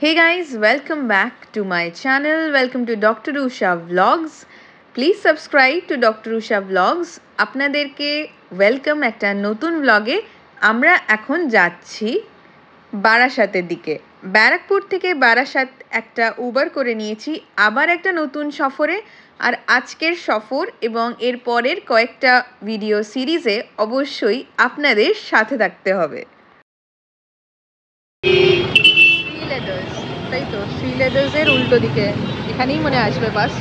Hey guys, welcome back to my channel. Welcome to Dr. Usha Vlogs. Please subscribe to doctor Usha vlogs আপনাদেরকে welcome একটা নতুন ব্লগে আমরা এখন যাচ্ছি বারাসাতের দিকে ব্যারাকপুর থেকে বারাসাত একটা উবার করে নিয়েছি আবার একটা নতুন সফরে আর আজকের সফর এবং এর পরের কয়েকটা ভিডিও সিরিজে অবশ্যই আপনাদের সাথে থাকতে হবে তাই তো শ্রী লেদার্সের উল্টো দিকে এখানেই মনে আসবে বাস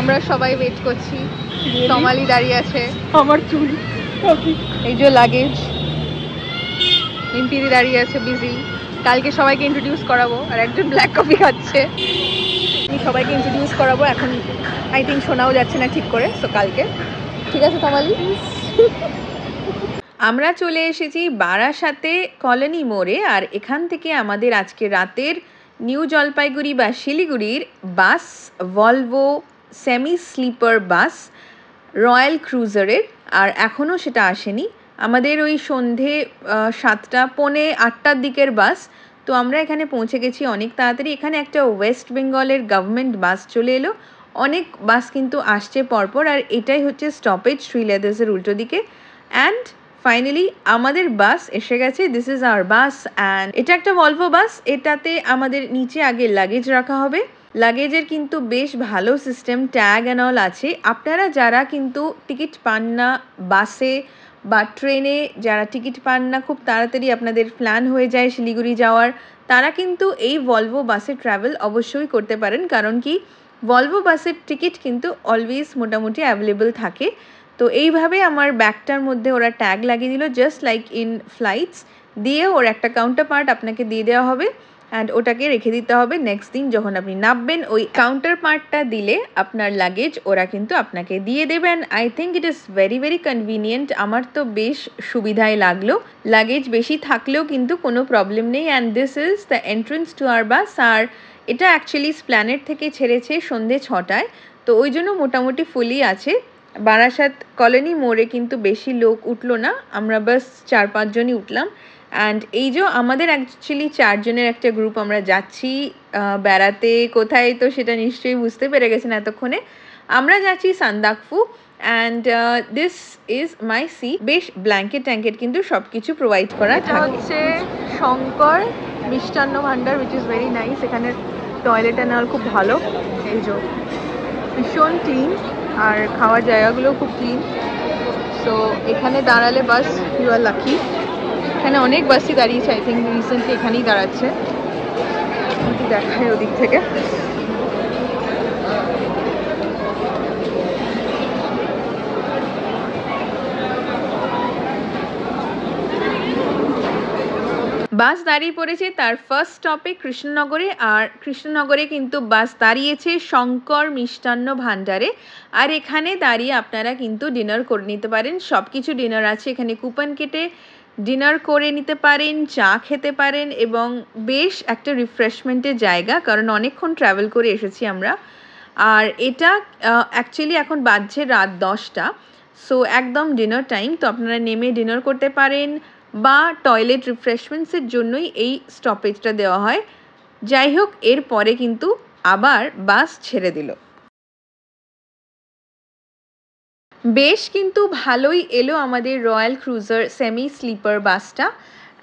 আমরা সবাই ওয়েট করছি সমালি দাঁড়িয়ে আছে আমার চুল এই যে লাগেজ ইম্পিরি দাঁড়িয়ে আছে বিজি কালকে সবাইকে ইন্ট্রোডিউস করাবো আর একজন ব্ল্যাক কফি খাচ্ছে আমি সবাইকে ইন্ট্রোডিউস করাবো এখন আই থিঙ্ক শোনাও যাচ্ছে না ঠিক করে সো কালকে ঠিক আছে তামালি আমরা চলে এসেছি বারাসাতে কলোনি মোড়ে আর এখান থেকে আমাদের আজকে রাতের নিউ জলপাইগুড়ি বা শিলিগুড়ির bus Volvo semi sleeper bus royal ক্রুজারের আর এখনও সেটা আসেনি আমাদের ওই সন্ধে সাতটা পৌনে আটটার দিকের বাস তো আমরা এখানে পৌঁছে গেছি অনেক তাড়াতাড়ি এখানে একটা ওয়েস্ট বেঙ্গলের গভর্নমেন্ট বাস চলে এলো অনেক বাস কিন্তু আসছে পরপর আর এটাই হচ্ছে স্টপেজ শ্রী লেদার্সের উল্টো দিকে অ্যান্ড ফাইনালি আমাদের বাস এসে গেছে this is our bus and এটা একটা ভলভো বাস এটাতে আমাদের নিচে আগে লাগেজ রাখা হবে লাগেজের কিন্তু বেশ ভালো সিস্টেম ট্যাগ অ্যান্ড অল আছে আপনারা যারা কিন্তু টিকিট পান না বাসে বা ট্রেনে যারা টিকিট পান না খুব তাড়াতাড়ি আপনাদের প্ল্যান হয়ে যায় শিলিগুড়ি যাওয়ার তারা কিন্তু এই ভলভো বাসে ট্রাভেল অবশ্যই করতে পারেন কারণ কি ভলভো বাসের টিকিট কিন্তু অলওয়েজ মোটামুটি অ্যাভেলেবেল থাকে তো এইভাবে আমার ব্যাগটার মধ্যে ওরা ট্যাগ লাগিয়ে দিল জাস্ট লাইক ইন ফ্লাইটস দিয়ে ওর একটা কাউন্টার পার্ট আপনাকে দিয়ে দেওয়া হবে অ্যান্ড ওটাকে রেখে দিতে হবে নেক্সট দিন যখন আপনি নামবেন ওই কাউন্টার পার্টটা দিলে আপনার লাগেজ ওরা কিন্তু আপনাকে দিয়ে দেবে and I think it is very very convenient আমার তো বেশ সুবিধায় লাগলো লাগেজ বেশি থাকলেও কিন্তু কোনো প্রবলেম নেই and this is the entrance to our bus আর এটা অ্যাকচুয়ালি স্প্ল্যানেট থেকে ছেড়েছে সন্ধে ছটায় তো ওই জন্য মোটামুটি ফুলই আছে বারাসাত কলোনি মোড়ে কিন্তু বেশি লোক উঠলো না আমরা বাস চার পাঁচজনই উঠলাম অ্যান্ড এই যে আমাদের অ্যাকচুয়ালি চারজনের একটা গ্রুপ আমরা যাচ্ছি বেড়াতে কোথায় তো সেটা নিশ্চয়ই বুঝতে পেরে গেছেন এতক্ষণে আমরা যাচ্ছি Sandakphu and this is my seat বেশ ব্ল্যাঙ্কেট ট্যাঙ্কেট কিন্তু সব কিছু প্রোভাইড করা হচ্ছে Shankar Mishtanna Bhandar which is very nice এখানে টয়লেট অ্যান্ড খুব ভালো এই যে ভীষণ ক্লিন আর খাওয়ার জায়গাগুলো খুব ক্লিন সো এখানে দাঁড়ালে বাস ইউ আর লাকি এখানে অনেক বাসই দাঁড়িয়েছে আই থিঙ্ক রিসেন্টলি এখানেই দাঁড়াচ্ছে দেখায় ওদিক থেকে বাস দাঁড়িয়ে পড়েছে তার ফার্স্ট স্টপে কৃষ্ণনগরে আর কৃষ্ণনগরে কিন্তু বাস দাঁড়িয়েছে শঙ্কর মিষ্টান্ন ভাণ্ডারে আর এখানে দাঁড়িয়ে আপনারা কিন্তু ডিনার করে নিতে পারেন সব কিছু ডিনার আছে এখানে কুপন কেটে ডিনার করে নিতে পারেন চা খেতে পারেন এবং বেশ একটা রিফ্রেশমেন্টের জায়গা কারণ অনেকক্ষণ ট্রাভেল করে এসেছি আমরা আর এটা অ্যাকচুয়ালি এখন বাজছে রাত দশটা সো একদম ডিনার টাইম তো আপনারা নেমে ডিনার করতে পারেন বা টয়লেট রিফ্রেশমেন্টসের জন্যই এই স্টপেজটা দেওয়া হয় যাই হোক এরপরে কিন্তু আবার বাস ছেড়ে দিল বেশ কিন্তু ভালোই এলো আমাদের রয়্যাল ক্রুজার সেমি স্লিপার বাসটা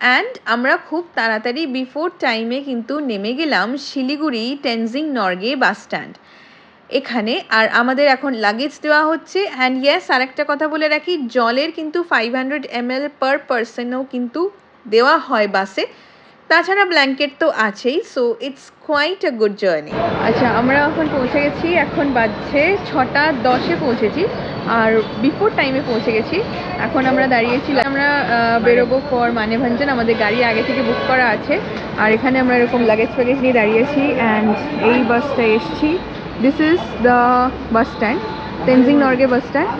অ্যান্ড আমরা খুব তাড়াতাড়ি বিফোর টাইমে কিন্তু নেমে গেলাম শিলিগুড়ি টেনজিং নর্গে বাস স্ট্যান্ড এখানে আর আমাদের এখন লাগেজ দেওয়া হচ্ছে অ্যান্ড ইয়াস আর একটা কথা বলে রাখি জলের কিন্তু ফাইভ হান্ড্রেড এমএল পার পারসনও কিন্তু দেওয়া হয় বাসে তাছাড়া ব্ল্যাঙ্কেট তো আছেই so it's quite a good journey আচ্ছা আমরা এখন পৌঁছে গেছি এখন বাজছে ছটা দশে পৌঁছেছি আর বিফোর টাইমে পৌঁছে গেছি এখন আমরা দাঁড়িয়েছি আমরা বেরোবো ফর মানে ভাঞ্জন আমাদের গাড়ি আগে থেকে বুক করা আছে আর এখানে আমরা এরকম লাগেজ ফ্যাগেজ নিয়ে দাঁড়িয়েছি অ্যান্ড এই বাসটা এসছি this is the bus stand Tenzing Norgay bus stand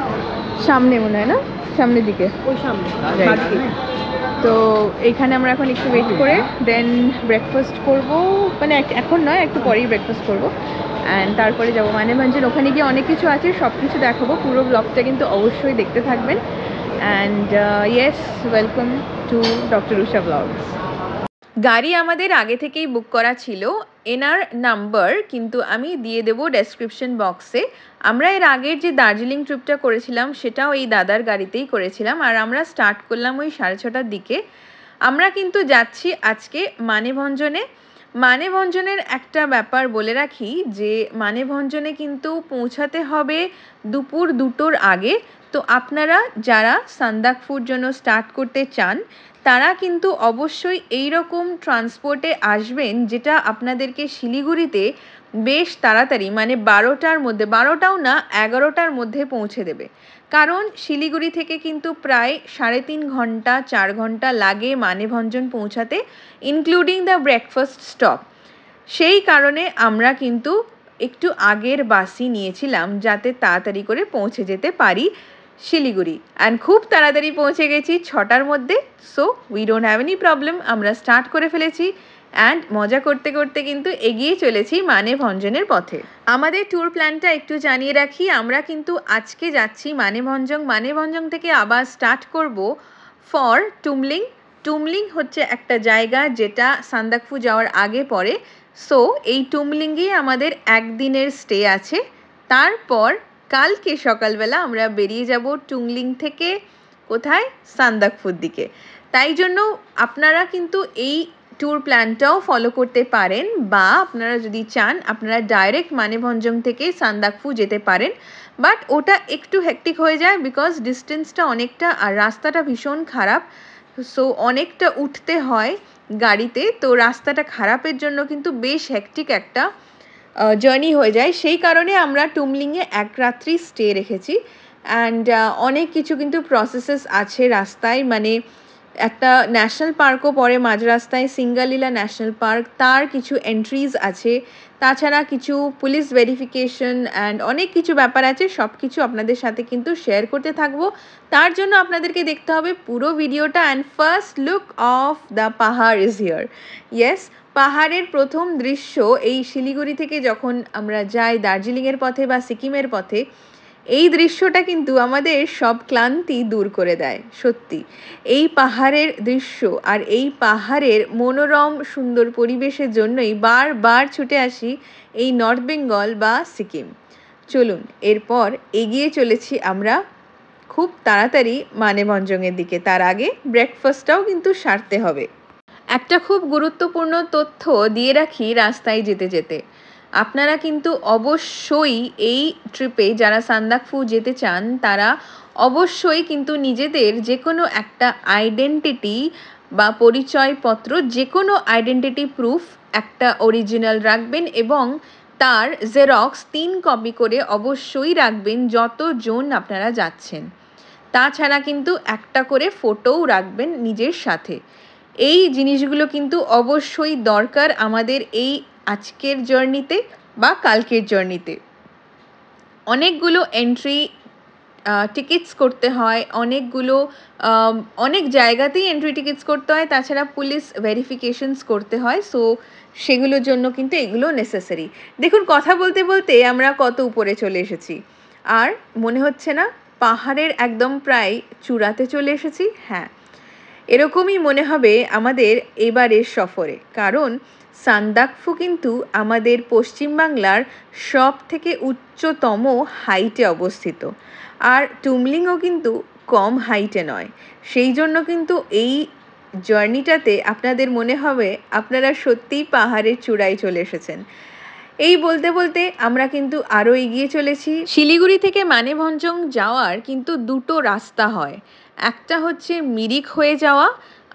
সামনে মনে হয় না সামনের দিকে ওই সামনে তো এইখানে আমরা এখন একটু ওয়েট করে দেন ব্রেকফাস্ট করব মানে এখন নয় একটু পরেই ব্রেকফাস্ট করব অ্যান্ড তারপরে যাবো মানে মাঞ্জন ওখানে গিয়ে অনেক কিছু আছে সব কিছু দেখাবো পুরো ব্লগটা কিন্তু অবশ্যই দেখতে থাকবেন and yes welcome to doctor Usha vlogs গাড়ি আমাদের আগে থেকেই বুক করা ছিল এনার নাম্বার কিন্তু আমি দিয়ে দেব ডেসক্রিপশন বক্সে আমরা এর আগের যে দার্জিলিং ট্রিপটা করেছিলাম সেটাও এই দাদার গাড়িতেই করেছিলাম আর আমরা স্টার্ট করলাম ওই সাড়ে ছটার দিকে আমরা কিন্তু যাচ্ছি আজকে মানেভঞ্জনে মানেভঞ্জনের একটা ব্যাপার বলে রাখি যে মানেভঞ্জনে কিন্তু পৌঁছাতে হবে দুপুর দুটোর আগে তো আপনারা যারা সান্দাকফুর জন্য স্টার্ট করতে চান তারা কিন্তু অবশ্যই এই রকম ট্রান্সপোর্টে আসবেন যেটা আপনাদেরকে শিলিগুড়িতে বেশ তাড়াতাড়ি মানে বারোটার মধ্যে বারোটাও না এগারোটার মধ্যে পৌঁছে দেবে কারণ শিলিগুড়ি থেকে কিন্তু প্রায় সাড়ে তিন ঘন্টা চার ঘন্টা লাগে মানেভঞ্জন পৌঁছাতে ইনক্লুডিং দ্য ব্রেকফাস্ট স্টপ সেই কারণে আমরা কিন্তু একটু আগের বাসই নিয়েছিলাম যাতে তাড়াতাড়ি করে পৌঁছে যেতে পারি শিলিগুড়ি অ্যান্ড খুব তাড়াতাড়ি পৌঁছে গেছি ছটার মধ্যে so we don't have any problem আমরা স্টার্ট করে ফেলেছি অ্যান্ড মজা করতে করতে কিন্তু এগিয়ে চলেছি মানে ভঞ্জনের পথে আমাদের ট্যুর প্ল্যানটা একটু জানিয়ে রাখি আমরা কিন্তু আজকে যাচ্ছি মানে ভঞ্জং মানে ভঞ্জং থেকে আবার স্টার্ট করব ফর টুমলিং টুমলিং হচ্ছে একটা জায়গা যেটা সান্দাকফু যাওয়ার আগে পরে সো এই টুমলিংয়ে আমাদের একদিনের স্টে আছে তারপর কালকে সকালবেলা আমরা বেরিয়ে যাব টুংলিং থেকে কোথায় সান্দাকফুর দিকে তাই জন্য আপনারা কিন্তু এই ট্যুর প্ল্যানটাও ফলো করতে পারেন বা আপনারা যদি চান আপনারা ডাইরেক্ট মানেভঞ্জম থেকে সান্দাকফু যেতে পারেন বাট ওটা একটু হ্যাকটিক হয়ে যায় বিকজ ডিস্টেন্সটা অনেকটা আর রাস্তাটা ভীষণ খারাপ সো অনেকটা উঠতে হয় গাড়িতে তো রাস্তাটা খারাপের জন্য কিন্তু বেশ হ্যাকটিক একটা জার্নি হয়ে যায় সেই কারণে আমরা টুমলিংয়ে এক রাত্রি স্টে রেখেছি অ্যান্ড অনেক কিছু কিন্তু প্রসেসেস আছে রাস্তায় মানে একটা ন্যাশনাল পার্কও পরে মাঝ রাস্তায় সিঙ্গালীলা ন্যাশনাল পার্ক তার কিছু এন্ট্রিজ আছে তাছাড়া কিছু পুলিশ ভেরিফিকেশন অ্যান্ড অনেক কিছু ব্যাপার আছে সব কিছু আপনাদের সাথে কিন্তু শেয়ার করতে থাকবো তার জন্য আপনাদেরকে দেখতে হবে পুরো ভিডিওটা and first look of the pahar is here yes পাহাড়ের প্রথম দৃশ্য এই শিলিগুড়ি থেকে যখন আমরা যাই দার্জিলিংয়ের পথে বা সিকিমের পথে এই দৃশ্যটা কিন্তু আমাদের সব ক্লান্তি দূর করে দেয় সত্যি এই পাহাড়ের দৃশ্য আর এই পাহাড়ের মনোরম সুন্দর পরিবেশের জন্যই বারবার ছুটে আসি এই নর্থ বেঙ্গল বা সিকিম চলুন এরপর এগিয়ে চলেছি আমরা খুব তাড়াতাড়ি মানেভঞ্জংয়ের দিকে তার আগে ব্রেকফাস্টটাও কিন্তু সারতে হবে একটা খুব গুরুত্বপূর্ণ তথ্য দিয়ে রাখি রাস্তায় যেতে যেতে আপনারা কিন্তু অবশ্যই এই ট্রিপে যারা সান্দাকফু যেতে চান তারা অবশ্যই কিন্তু নিজেদের যে কোনো একটা আইডেন্টিটি বা পরিচয়পত্র যে কোনো আইডেন্টিটি প্রুফ একটা অরিজিনাল রাখবেন এবং তার জেরক্স তিন কপি করে অবশ্যই রাখবেন যতজন আপনারা যাচ্ছেন তাছাড়া কিন্তু একটা করে ফটোও রাখবেন নিজের সাথে এই জিনিসগুলো কিন্তু অবশ্যই দরকার আমাদের এই আজকের জার্নিতে বা কালকের জার্নিতে অনেকগুলো এন্ট্রি টিকিটস করতে হয় অনেকগুলো অনেক জায়গাতেই এন্ট্রি টিকিটস করতে হয় তাছাড়া পুলিশ ভেরিফিকেশনস করতে হয় সো সেগুলোর জন্য কিন্তু এগুলো নেসেসারি দেখুন কথা বলতে বলতে আমরা কত উপরে চলে এসেছি আর মনে হচ্ছে না পাহাড়ের একদম প্রায় চূড়াতে চলে এসেছি হ্যাঁ এরকমই মনে হবে আমাদের এবারের সফরে কারণ সান্দাকফু কিন্তু আমাদের পশ্চিমবাংলার সব থেকে উচ্চতম হাইটে অবস্থিত আর টুমলিংও কিন্তু কম হাইটে নয় সেই জন্য কিন্তু এই জার্নিটাতে আপনাদের মনে হবে আপনারা সত্যিই পাহাড়ের চূড়ায় চলে এসেছেন এই বলতে বলতে আমরা কিন্তু আরও এগিয়ে চলেছি শিলিগুড়ি থেকে মানেভঞ্জং যাওয়ার কিন্তু দুটো রাস্তা হয় একটা হচ্ছে মিরিক হয়ে যাওয়া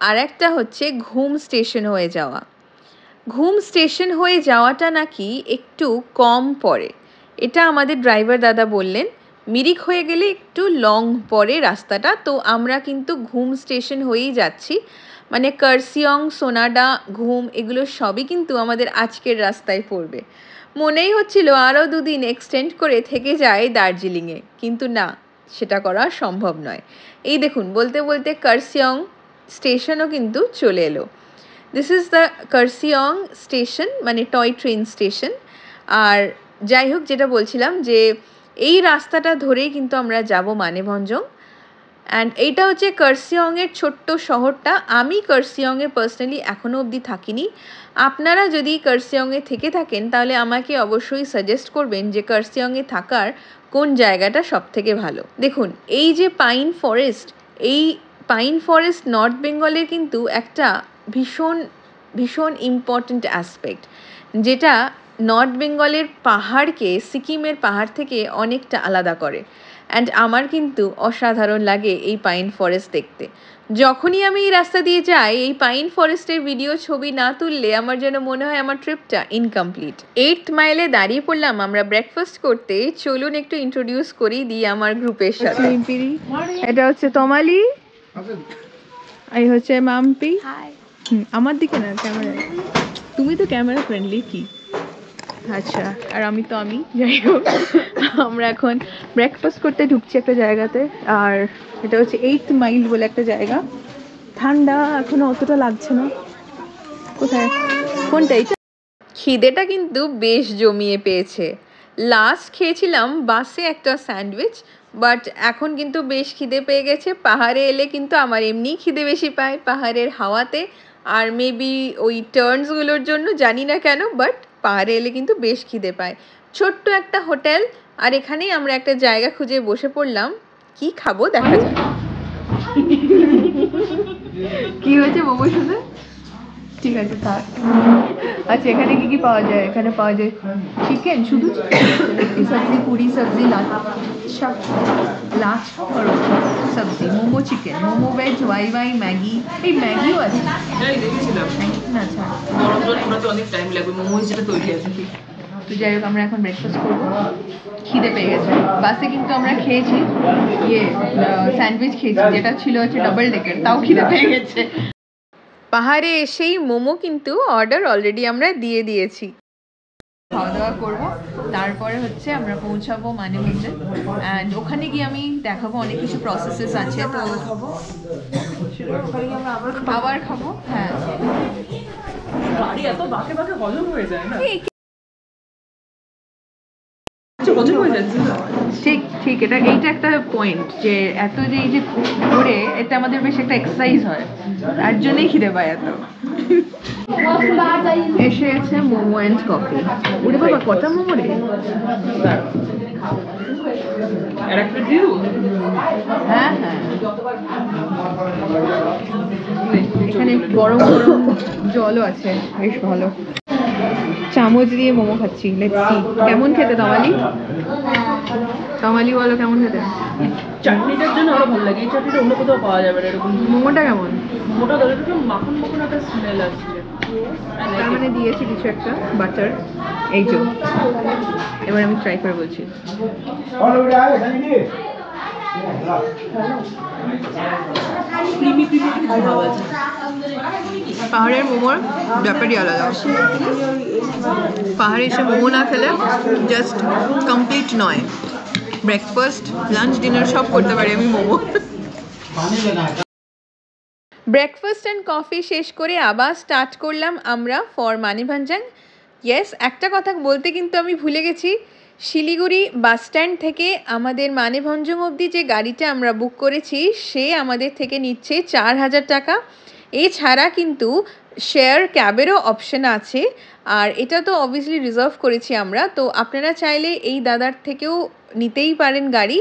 আর একটা হচ্ছে ঘুম স্টেশন হয়ে যাওয়া ঘুম স্টেশন হয়ে যাওয়াটা নাকি একটু কম পড়ে এটা আমাদের ড্রাইভার দাদা বললেন মিরিক হয়ে গেলে একটু লং পড়ে রাস্তাটা তো আমরা কিন্তু ঘুম স্টেশন হয়েই যাচ্ছি মানে কার্সিয়ং সোনাডা ঘুম এগুলো সবই কিন্তু আমাদের আজকের রাস্তায় পড়বে মনেই হচ্ছিল আরও দুদিন এক্সটেন্ড করে থেকে যায় দার্জিলিংয়ে কিন্তু না সেটা করা সম্ভব নয় এই দেখুন বলতে বলতে কার্সিয়ং স্টেশনও কিন্তু চলে এলো this is the Kurseong station মানে টয় ট্রেন স্টেশন আর যাই হোক যেটা বলছিলাম যে এই রাস্তাটা ধরেই কিন্তু আমরা যাব মানেভঞ্জং অ্যান্ড এইটা হচ্ছে কার্সিয়ংয়ের ছোট্ট শহরটা আমি কার্সিয়ংয়ে পার্সোনালি এখনও অবধি থাকিনি আপনারা যদি কার্সিয়ংয়ে থেকে থাকেন তাহলে আমাকে অবশ্যই সাজেস্ট করবেন যে কার্সিয়ংয়ে থাকার কোন জায়গাটা সব থেকে ভালো দেখুন এই যে পাইন ফরেস্ট এই পাইন ফরেস্ট নর্থ বেঙ্গলের কিন্তু একটা ভীষণ ভীষণ ইম্পর্ট্যান্ট অ্যাসপেক্ট যেটা নর্থ বেঙ্গলের পাহাড়কে সিকিমের পাহাড় থেকে অনেকটা আলাদা করে অ্যান্ড আমার কিন্তু অসাধারণ লাগে এই পাইন ফরেস্ট দেখতে যখনই আমি এই রাস্তা দিয়ে যাই এই পাইন ফরেস্টের ভিডিও ছবি না তুললে আমার যেন মনে হয় আমার ট্রিপটা ইনকমপ্লিট এইট মাইলে দাঁড়িয়ে পড়লাম আমরা ব্রেকফাস্ট করতে চলুন একটু ইন্ট্রোডিউস করি দিই আমার গ্রুপের আচ্ছা, সাথে এটা হচ্ছে তমালি এই হচ্ছে মাম্পি আমার দিকে না ক্যামেরা তুমি তো ক্যামেরা ফ্রেন্ডলি কি আচ্ছা আর আমি তো আমি যাই হোক আমরা এখন ব্রেকফাস্ট করতে ঢুকছি একটা জায়গাতে আর এটা হচ্ছে এইট মাইল বলে একটা জায়গা ঠান্ডা এখনো অতটা লাগছে না কোথায় কোনটা খিদেটা কিন্তু বেশ জমিয়ে পেয়েছে লাস্ট খেয়েছিলাম বাসে একটা স্যান্ডউইচ বাট এখন কিন্তু বেশ খিদে পেয়ে গেছে পাহাড়ে এলে কিন্তু আমার এমনি খিদে বেশি পায় পাহাড়ের হাওয়াতে আর মেবি ওই টার্নসগুলোর জন্য জানি না কেন বাট পাহাড়ে এলে কিন্তু বেশ খিদে পায় ছোট্ট একটা হোটেল আর এখানেই আমরা একটা জায়গা খুঁজে বসে পড়লাম কি খাবো দেখা যাক কি হয়েছে মোমোর সাথে ঠিক আছে থাক আচ্ছা এখানে কি কি পাওয়া যায় এখানে পাওয়া যায় চিকেন শুধু সবজি পুরি সবজি লাচ্ছা লাচ্ছা করো সবজি momo chicken momo veg Wai Wai Maggi এই ম্যাগিও আছে হ্যাঁ, আচ্ছা। মোমো তৈরি তো যাই হোক আমরা এখন ব্রেকফাস্ট করবো খিদে পেয়ে গেছে বাসে কিন্তু আমরা খেয়েছি ইয়ে স্যান্ডউইচ খেয়েছি যেটা ছিল হচ্ছে ডাবল ডেকার তাও খিদে পেয়ে গেছে পাহাড়ে এসেই মোমো কিন্তু অর্ডার অলরেডি আমরা দিয়ে দিয়েছি খাওয়া দাওয়া করবো তারপরে হচ্ছে আমরা পৌঁছাবো মানে হচ্ছে অ্যান্ড ওখানে গিয়ে আমি দেখাবো অনেক কিছু প্রসেসেস আছে তো খাবার খাবো হ্যাঁ এত বাঁকে হজম হয়ে যায় না হয়ে যাচ্ছে ঠিক ঠিক এটা এইটা একটা পয়েন্ট যে এত যে এই যে ঘুরে এটা আমাদের বেশ একটা এক্সারসাইজ হয় তার জন্যই খিদে পায় এত এসে আছে মোমো অ্যান্ড কফি ওরে বাবা কটা মোমো রে হ্যাঁ হ্যাঁ এখানে গরম গরম জলও আছে বেশ ভালো চামচ দিয়ে মোমো খাচ্ছি লেটস কেমন খেতে দামালি কামালি বলো কেমন খেতে চাটনিটার জন্য আরো ভালো লাগে এই চাটনিটা অন্য কোথাও পাওয়া যাবে না এরকম মোমোটা কেমন মোমোটা ধরে একটু মাখন মাখন একটা স্মেল আসছে তার মানে দিয়েছি কিছু একটা বাটার এই যে এবার আমি ট্রাই করে বলছি পাহাড়ের মোমোর ব্যাপারই আলাদা পাহাড়ে এসে মোমো না খেলে জাস্ট কমপ্লিট নয় ব্রেকফাস্ট লাঞ্চ ডিনার সব করতে পারি আমি মোমো ব্রেকফাস্ট অ্যান্ড কফি শেষ করে আবার স্টার্ট করলাম আমরা ফর মানিভাঞ্জাং ইয়েস একটা কথা বলতে কিন্তু আমি ভুলে গেছি শিলিগুড়ি বাসস্ট্যান্ড থেকে আমাদের মানেভঞ্জম অবধি যে গাড়িটা আমরা বুক করেছি সে আমাদের থেকে নিচ্ছে চার হাজার টাকা এছাড়া কিন্তু শেয়ার ক্যাবেরও অপশন আছে আর এটা তো অবভিয়াসলি রিজার্ভ করেছি আমরা তো আপনারা চাইলে এই দাদার থেকেও নিতেই পারেন গাড়ি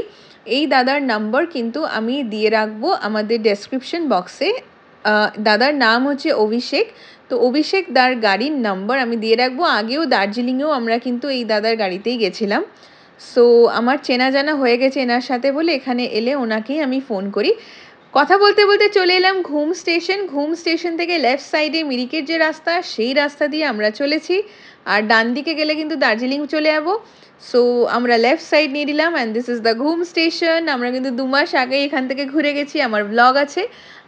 এই দাদার নাম্বার কিন্তু আমি দিয়ে রাখবো আমাদের ডেসক্রিপশন বক্সে দাদার নাম হচ্ছে অভিষেক তো অভিষেক দার গাড়ির নাম্বার আমি দিয়ে রাখবো আগেও দার্জিলিংয়েও আমরা কিন্তু এই দাদার গাড়িতেই গেছিলাম সো আমার চেনা জানা হয়ে গেছে এনার সাথে বলে এখানে এলে ওনাকেই আমি ফোন করি কথা বলতে বলতে চলে এলাম ঘুম স্টেশন ঘুম স্টেশন থেকে লেফট সাইডে মিরিকের যে রাস্তা সেই রাস্তা দিয়ে আমরা চলেছি আর ডান দিকে গেলে কিন্তু দার্জিলিং চলে যাবো সো আমরা লেফট সাইড নিয়ে দিলাম and this is the Ghum station আমরা কিন্তু দু মাস আগে এখান থেকে ঘুরে গেছি আমার ব্লগ আছে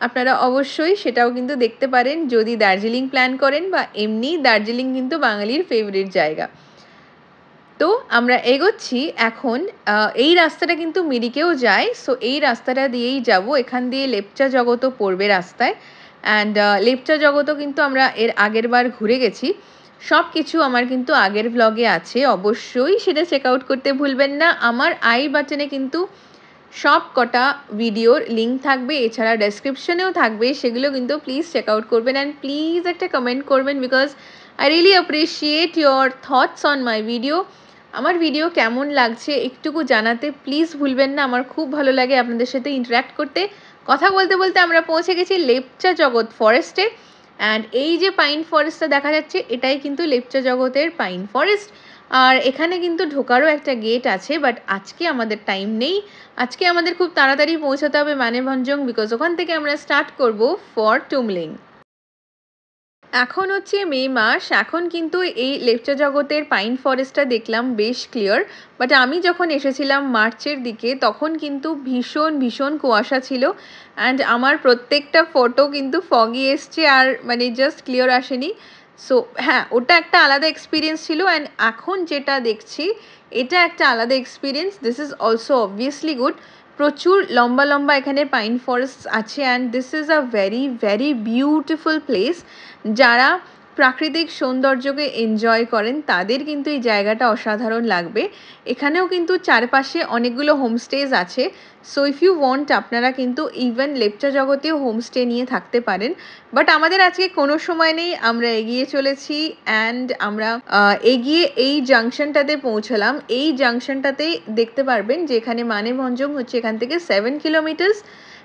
আপনারা অবশ্যই সেটাও কিন্তু দেখতে পারেন যদি দার্জিলিং প্ল্যান করেন বা এমনি দার্জিলিং কিন্তু বাঙালির ফেভারিট জায়গা তো আমরা এগোচ্ছি এখন এই রাস্তাটা কিন্তু মিরিকেও যায় সো এই রাস্তাটা দিয়েই যাব এখান দিয়ে লেপচা জগতও পড়বে রাস্তায় অ্যান্ড লেপচা জগতও কিন্তু আমরা এর আগের বার ঘুরে গেছি সব কিছু আমার কিন্তু আগের ব্লগে আছে অবশ্যই সেটা চেক আউট করতে ভুলবেন না আমার আই বাটনে কিন্তু সব কটা ভিডিওর লিঙ্ক থাকবে এছাড়া ডেসক্রিপশনেও থাকবে সেগুলো কিন্তু প্লিজ চেক আউট করবেন অ্যান্ড প্লিজ একটা কমেন্ট করবেন because I really appreciate your thoughts on my video আমার ভিডিও কেমন লাগছে একটুকু জানাতে প্লিজ ভুলবেন না আমার খুব ভালো লাগে আপনাদের সাথে ইন্টারাক্ট করতে কথা বলতে বলতে আমরা পৌঁছে গেছি লেপচা জগৎ ফরেস্টে অ্যান্ড এই যে পাইন ফরেস্টটা দেখা যাচ্ছে এটাই কিন্তু লেপচা জগতের পাইন ফরেস্ট আর এখানে কিন্তু ঢোকারও একটা গেট আছে বাট আজকে আমাদের টাইম নেই আজকে আমাদের খুব তাড়াতাড়ি পৌঁছাতে হবে মানেভঞ্জং বিকজ ওখান থেকে আমরা স্টার্ট করব ফর টুমলিং এখন হচ্ছে মে মাস এখন কিন্তু এই লেপচা জগতের পাইন ফরেস্টটা দেখলাম বেশ ক্লিয়ার বাট আমি যখন এসেছিলাম মার্চের দিকে তখন কিন্তু ভীষণ ভীষণ কুয়াশা ছিল অ্যান্ড আমার প্রত্যেকটা ফটো কিন্তু ফগি এসছে আর মানে জাস্ট ক্লিয়ার আসেনি সো হ্যাঁ ওটা একটা আলাদা এক্সপিরিয়েন্স ছিল অ্যান্ড এখন যেটা দেখছি এটা একটা আলাদা experience this is also obviously good প্রচুর লম্বা লম্বা এখানে পাইন ফরেস্ট আছে and this is a very very beautiful place যারা প্রাকৃতিক সৌন্দর্যকে এনজয় করেন তাদের কিন্তু এই জায়গাটা অসাধারণ লাগবে এখানেও কিন্তু চারপাশে অনেকগুলো হোমস্টেজ আছে সো ইফ ইউ ওয়ান্ট আপনারা কিন্তু ইভেন লেপচা জগতেও হোমস্টে নিয়ে থাকতে পারেন বাট আমাদের আজকে কোনো সময় নেই আমরা এগিয়ে চলেছি অ্যান্ড আমরা এগিয়ে এই জাংশনটাতে পৌঁছলাম এই জাংশনটাতে দেখতে পারবেন যে এখানে মানে মঞ্জম হচ্ছে এখান থেকে সেভেন কিলোমিটার্স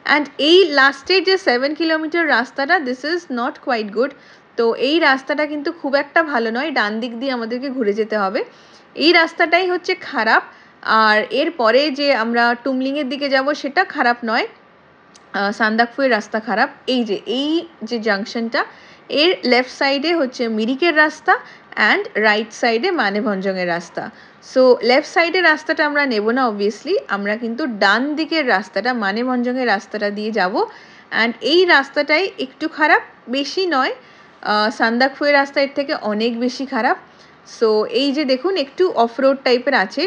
অ্যান্ড এই লাস্টের যে সেভেন কিলোমিটার রাস্তাটা this is not quite good তো এই রাস্তাটা কিন্তু খুব একটা ভালো নয় ডান দিক দিয়ে আমাদেরকে ঘুরে যেতে হবে এই রাস্তাটাই হচ্ছে খারাপ আর এরপরে যে আমরা টুমলিংয়ের দিকে যাব সেটা খারাপ নয় সান্দাকফুয়ের রাস্তা খারাপ এই যে এই যে জাংশনটা এর লেফট সাইডে হচ্ছে মিরিকের রাস্তা অ্যান্ড রাইট সাইডে ভঞ্জঙের রাস্তা সো লেফট সাইডের রাস্তাটা আমরা নেব না অবভিয়াসলি আমরা কিন্তু ডান দিকের রাস্তাটা ভঞ্জঙের রাস্তাটা দিয়ে যাব অ্যান্ড এই রাস্তাটাই একটু খারাপ বেশি নয় সান্দাকফুয়ের রাস্তা এর থেকে অনেক বেশি খারাপ সো এই যে দেখুন একটু অফরোড টাইপের আছে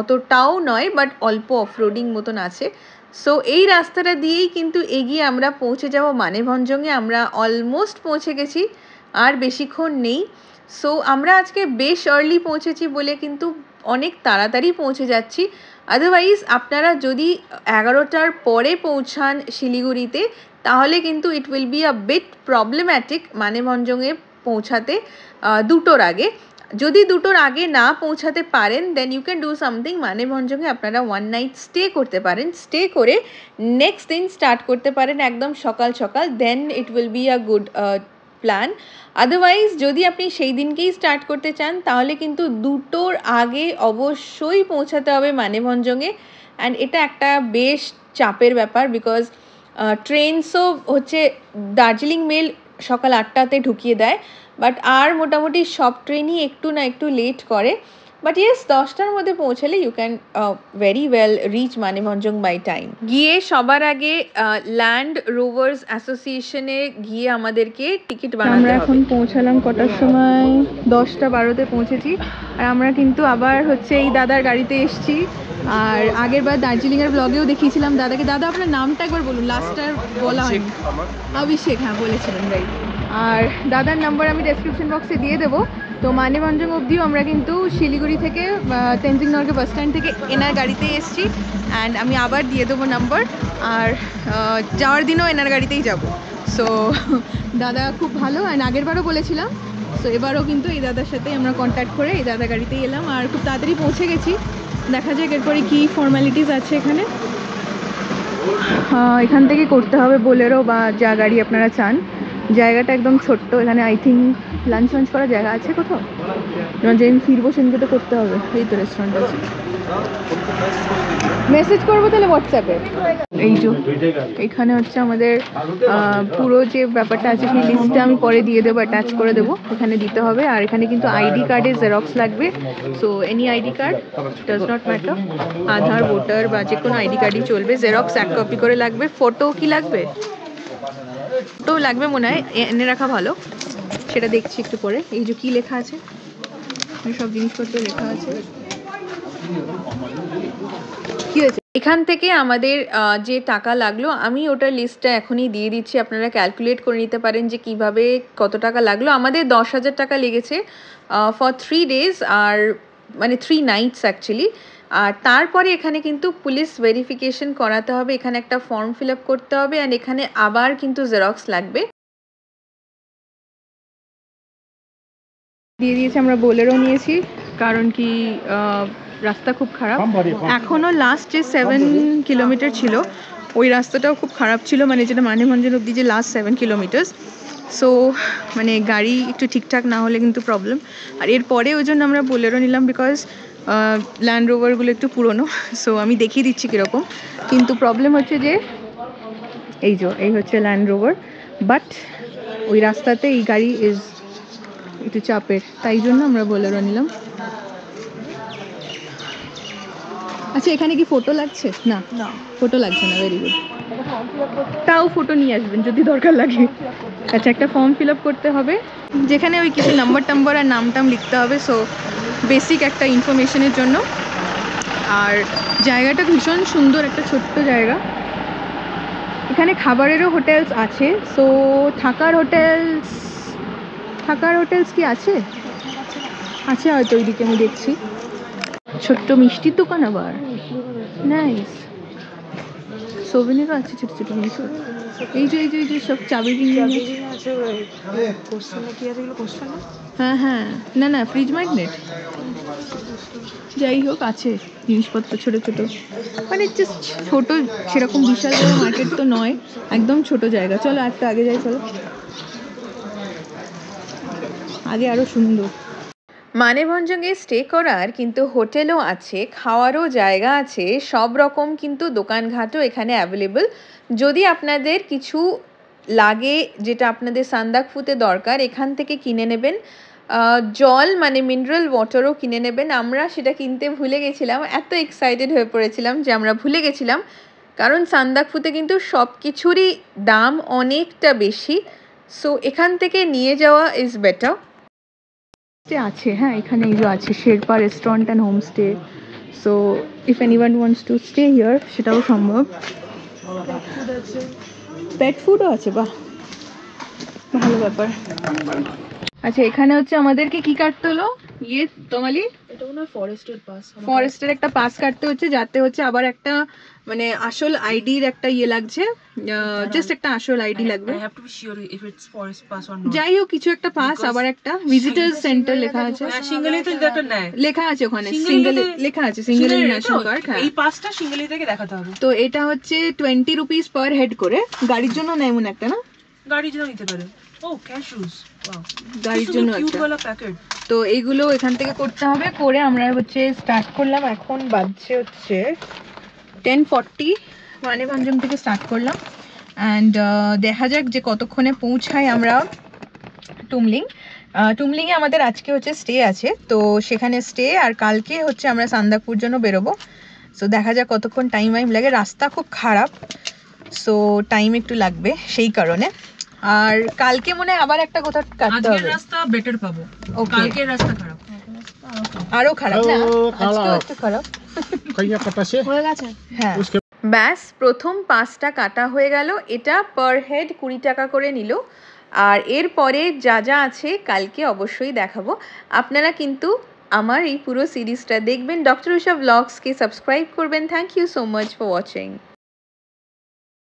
অতটাও নয় বাট অল্প অফরোডিং মতন আছে সো এই রাস্তাটা দিয়েই কিন্তু এগিয়ে আমরা পৌঁছে যাব মানেভঞ্জঙ্গে আমরা অলমোস্ট পৌঁছে গেছি আর বেশিক্ষণ নেই সো আমরা আজকে বেশ আর্লি পৌঁছেছি বলে কিন্তু অনেক তাড়াতাড়ি পৌঁছে যাচ্ছি আদারওয়াইজ আপনারা যদি এগারোটার পরে পৌঁছান শিলিগুড়িতে তাহলে কিন্তু it will be a bit problematic মানে মানেভঞ্জঙ্গে পৌঁছাতে দুটোর আগে যদি দুটোর আগে না পৌঁছাতে পারেন then you can do something মানে ভঞ্জঙ্গে আপনারা ওয়ান নাইট স্টে করতে পারেন স্টে করে নেক্সট দিন স্টার্ট করতে পারেন একদম সকাল সকাল then it will be a good plan otherwise যদি আপনি সেই দিনকেই স্টার্ট করতে চান তাহলে কিন্তু দুটোর আগে অবশ্যই পৌঁছাতে হবে মানেভঞ্জঙ্গে অ্যান্ড এটা একটা বেশ চাপের ব্যাপার বিকজ ট্রেনসও হচ্ছে দার্জিলিং মেল সকাল আটটাতে ঢুকিয়ে দেয় বাট আর মোটামুটি সব ট্রেনই একটু না একটু লেট করে বাট ইয়েস দশটার মধ্যে পৌঁছালে you can very well reach Manebhanjang by time গিয়ে সবার আগে ল্যান্ড রোভার্স অ্যাসোসিয়েশনে গিয়ে আমাদেরকে টিকিট বানাতে আমরা এখন পৌঁছালাম কটার সময় দশটা বারোতে পৌঁছেছি আর আমরা কিন্তু আবার হচ্ছে এই দাদার গাড়িতে এসছি আর আগের বার দার্জিলিংয়ের ব্লগেও দেখিয়েছিলাম দাদাকে দাদা আপনার নামটা একবার বলুন লাস্টার বলা হয়নি অভিষেক হ্যাঁ বলেছিলেন রাইট আর দাদার নাম্বার আমি ডেসক্রিপশন বক্সে দিয়ে দেবো তো মানেভঞ্জন অবধিও আমরা কিন্তু শিলিগুড়ি থেকে তেনজিং নর্গে বাস স্ট্যান্ড থেকে এনার গাড়িতে এসেছি অ্যান্ড আমি আবার দিয়ে দেবো নাম্বার আর যাওয়ার দিনও এনার গাড়িতেই যাব সো দাদা খুব ভালো অ্যান্ড আগেরবারও বলেছিলাম সো এবারও কিন্তু এই দাদার সাথে আমরা কন্ট্যাক্ট করে এই দাদা গাড়িতেই এলাম আর খুব তাড়াতাড়ি পৌঁছে গেছি দেখা যাক এরপরে কী ফর্মালিটিস আছে এখানে এখান থেকে করতে হবে বোলেরো বা যা গাড়ি আপনারা চান জায়গাটা একদম ছোট্ট এখানে আই থিঙ্ক লাঞ্চ ফাঞ্চ করার জায়গা আছে কোথাও এবার যেদিন ফিরবো সেদিনকে তো করতে হবে এই তো রেস্টুরেন্ট আছে মেসেজ করবো তাহলে হোয়াটসঅ্যাপে এই যে এখানে হচ্ছে আমাদের পুরো যে ব্যাপারটা আছে সেই লিস্টটা আমি পরে দিয়ে দেবো অ্যাটাচ করে দেবো এখানে দিতে হবে আর এখানে কিন্তু আইডি কার্ডে জেরক্স লাগবে so any ID card does not matter Aadhaar voter বা যে কোনো আইডি কার্ডই চলবে জেরক্স এক কপি করে লাগবে ফটো কি লাগবে তো লাগবে মনে হয় এনে রাখা ভালো সেটা দেখছি একটু পরে এই যে কি লেখা আছে সব জিনিসপত্র লেখা আছে কি হয়েছে এখান থেকে আমাদের যে টাকা লাগলো আমি ওটার লিস্টটা এখনই দিয়ে দিচ্ছি আপনারা ক্যালকুলেট করে নিতে পারেন যে কিভাবে কত টাকা লাগলো আমাদের দশ হাজার টাকা লেগেছে ফর থ্রি ডেজ আর মানে থ্রি নাইটস অ্যাকচুয়ালি আর তারপরে এখানে কিন্তু পুলিশ ভেরিফিকেশন করাতে হবে এখানে একটা ফর্ম ফিল করতে হবে অ্যান্ড এখানে আবার কিন্তু জেরক্স লাগবে দিয়ে দিয়েছি আমরা বোলেরও নিয়েছি কারণ কি রাস্তা খুব খারাপ এখনও লাস্ট যে সেভেন কিলোমিটার ছিল ওই রাস্তাটাও খুব খারাপ ছিল মানে যেটা মানে মঞ্জন অব্দি যে লাস্ট সেভেন কিলোমিটার্স সো মানে গাড়ি একটু ঠিকঠাক না হলে কিন্তু প্রবলেম আর এরপরে ওই জন্য আমরা বোলেরও নিলাম বিকজ ল্যান্ড রোভারগুলো একটু পুরনো সো আমি দেখিয়ে দিচ্ছি কীরকম কিন্তু প্রবলেম হচ্ছে যে এই যে এই হচ্ছে ল্যান্ড রোভার বাট ওই রাস্তাতে এই গাড়ি ইজ একটু চাপের তাই জন্য আমরা বলে নিলাম আচ্ছা এখানে কি ফটো লাগছে না না ফটো লাগছে না ভেরি গুড তাও ফটো নিয়ে আসবেন যদি দরকার লাগে আচ্ছা একটা ফর্ম ফিল করতে হবে যেখানে ওই কিছু নাম্বার টাম্বার আর নাম টাম লিখতে হবে সো বেসিক একটা ইনফরমেশনের জন্য আর জায়গাটা ভীষণ সুন্দর একটা ছোট্ট জায়গা এখানে খাবারেরও হোটেলস আছে সো থাকার হোটেলস থাকার হোটেলস কি আছে আছে হয়তো ওইদিকে আমি দেখছি ছোট্ট মিষ্টির দোকান আবার নাইস সোভিনেরও আছে ছোটো ছোটো মিষ্টি এই যে এই যে এই যে সব চাবি আছে হ্যাঁ হ্যাঁ না না ফ্রিজ ম্যাগনেট যাই হোক আছে জিনিসপত্র ছোট ছোট মানে ছোট সেরকম বিশাল বড় মার্কেট তো নয় একদম ছোট জায়গা চলো একটা আগে যাই চলো আগে আরো সুন্দর মানেভঞ্জঙ্গে স্টে করার কিন্তু হোটেলও আছে খাওয়ারও জায়গা আছে সব রকম কিন্তু দোকানঘাটও এখানে অ্যাভেলেবল যদি আপনাদের কিছু লাগে যেটা আপনাদের সান্দাকফুতে দরকার এখান থেকে কিনে নেবেন জল মানে মিনারেল ওয়াটারও কিনে নেবেন আমরা সেটা কিনতে ভুলে গেছিলাম এত এক্সাইটেড হয়ে পড়েছিলাম যে আমরা ভুলে গেছিলাম কারণ সান্দাকফুতে কিন্তু সব কিছুরই দাম অনেকটা বেশি সো এখান থেকে নিয়ে যাওয়া ইজ বেটার আছে হ্যাঁ এখানে এই যে আছে Sherpa restaurant and homestay so if anyone wants to stay here সেটাও সম্ভব পেট ফুডও আছে বাহ ভালো ব্যাপার আচ্ছা এখানে হচ্ছে আমাদেরকে কি কাটতে হলো তোমালি এটা ফরেস্টের পাস ফরেস্টের একটা পাস কাটতে হচ্ছে যাতে হচ্ছে আবার একটা মানে আসল আইডির একটা ইয়ে লাগছে জাস্ট একটা আসল আইডি লাগবে I have to be sure if it's forest pass or যাই হোক কিছু একটা পাস আবার একটা ভিজিটর সেন্টার লেখা আছে সিঙ্গেলি তো এটা নাই লেখা আছে ওখানে সিঙ্গেলি লেখা আছে সিঙ্গেলি ন্যাশনাল কার্ড এই পাসটা সিঙ্গেলি থেকে দেখাতে হবে তো এটা হচ্ছে 20 রুপিস পার হেড করে গাড়ির জন্য নেয় মনে একটা না গাড়ির জন্য নিতে পারে গাড়ির oh, জন্য তো এগুলো এখান থেকে করতে হবে করে আমরা হচ্ছে স্টার্ট করলাম এখন বাজছে হচ্ছে টেন ফর্টি মানে ভাঞ্জম থেকে স্টার্ট করলাম অ্যান্ড uh, দেখা যাক যে কতক্ষণে পৌঁছাই আমরা টুমলিং টুমলিংয়ে আমাদের আজকে হচ্ছে স্টে আছে তো সেখানে স্টে আর কালকে হচ্ছে আমরা সান্দাকপুর জন্য বেরোবো সো দেখা যাক কতক্ষণ টাইম টাইম লাগে রাস্তা খুব খারাপ সো টাইম একটু লাগবে সেই কারণে আর কালকে মনে হয় আবার একটা কোথাও কাটতে হবে আজকের রাস্তা বেটার পাবো ও কালকের রাস্তা খারাপ আরো খারাপ না আজকে একটু খারাপ কাটা সে হয়ে গেছে হ্যাঁ ব্যাস প্রথম পাঁচটা কাটা হয়ে গেল এটা পার হেড কুড়ি টাকা করে নিল আর এরপরে যা যা আছে কালকে অবশ্যই দেখাবো আপনারা কিন্তু আমার এই পুরো সিরিজটা দেখবেন ডক্টর উষা ব্লগসকে সাবস্ক্রাইব করবেন thank you so much for watching